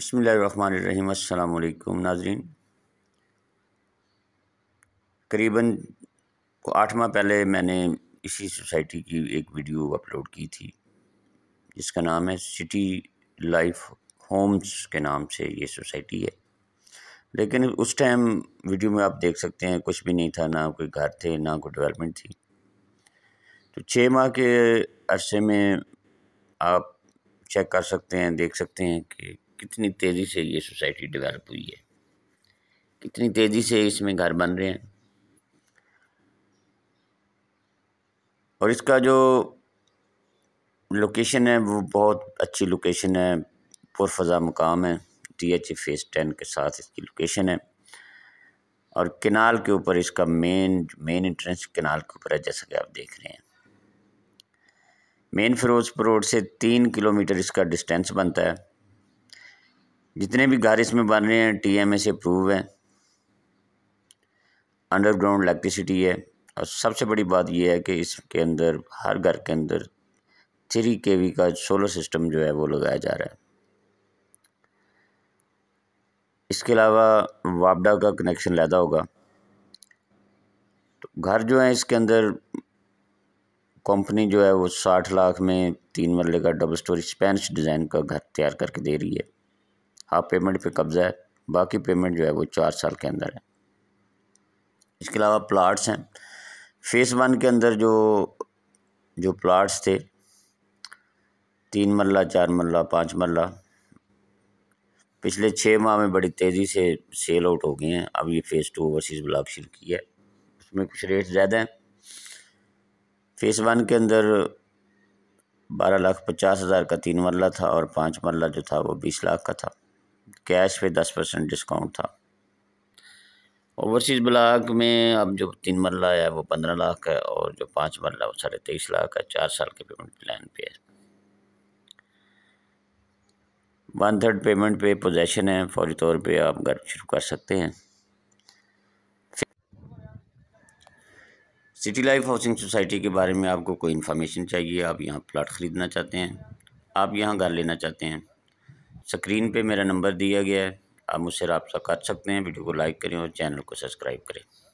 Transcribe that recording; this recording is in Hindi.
बसमीम् अल्लाम नाजरीन करीबन आठ माह पहले मैंने इसी सोसाइटी की एक वीडियो अपलोड की थी जिसका नाम है सिटी लाइफ होम्स के नाम से ये सोसाइटी है लेकिन उस टाइम वीडियो में आप देख सकते हैं कुछ भी नहीं था ना कोई घर थे ना कोई डेवलपमेंट थी तो छः माह के अरसे में आप चेक कर सकते हैं देख सकते हैं कि कितनी तेज़ी से ये सोसाइटी डेवलप हुई है कितनी तेज़ी से इसमें घर बन रहे हैं और इसका जो लोकेशन है वो बहुत अच्छी लोकेशन है पुरफजा मकाम है टी एच फेस टेन के साथ इसकी लोकेशन है और किनाल के ऊपर इसका मेन मेन इंट्रेंस किनाल के ऊपर है जैसा कि आप देख रहे हैं मेन फिरोजपुर रोड से तीन किलोमीटर इसका डिस्टेंस बनता है जितने भी घर इसमें बन रहे हैं टी एम ए अप्रूव हैं अंडरग्राउंड इलेक्ट्रिसिटी है और सबसे बड़ी बात यह है कि इसके अंदर हर घर के अंदर थ्री के वी का सोलर सिस्टम जो है वो लगाया जा रहा है इसके अलावा वापडा का कनेक्शन लैदा होगा तो घर जो है इसके अंदर कंपनी जो है वो साठ लाख में तीन मरले का डबल स्टोरी स्पेनिश डिज़ाइन का घर तैयार करके दे रही है हाफ पेमेंट पे कब्ज़ा है बाकी पेमेंट जो है वो चार साल के अंदर है इसके अलावा प्लाट्स हैं फेज़ वन के अंदर जो जो प्लाट्स थे तीन मरला चार मरला पाँच मरला पिछले छः माह में बड़ी तेज़ी से सेल आउट हो गए हैं अब ये फ़ेज़ टू ओवरसीज़ ब्लॉक शुरू की है उसमें कुछ रेट ज़्यादा हैं फ़ेज़ वन के अंदर बारह लाख पचास हज़ार का तीन मरला था और पाँच मरला जो था वो बीस लाख का था कैश पे दस परसेंट डिस्काउंट था ओवरसीज़ ब्लॉक में अब जो तीन मरला है वो पंद्रह लाख है और जो पाँच मरला वो साढ़े तेईस लाख है चार साल के पेमेंट प्लान पे है वन थर्ड पेमेंट पे पोजेसन है फौरी तौर पे आप घर शुरू कर सकते हैं सिटी लाइफ हाउसिंग सोसाइटी के बारे में आपको कोई इन्फॉर्मेशन चाहिए आप यहाँ प्लाट ख़रीदना चाहते हैं आप यहाँ घर लेना चाहते हैं स्क्रीन पे मेरा नंबर दिया गया है आप मुझसे रबता कर सकते हैं वीडियो को लाइक करें और चैनल को सब्सक्राइब करें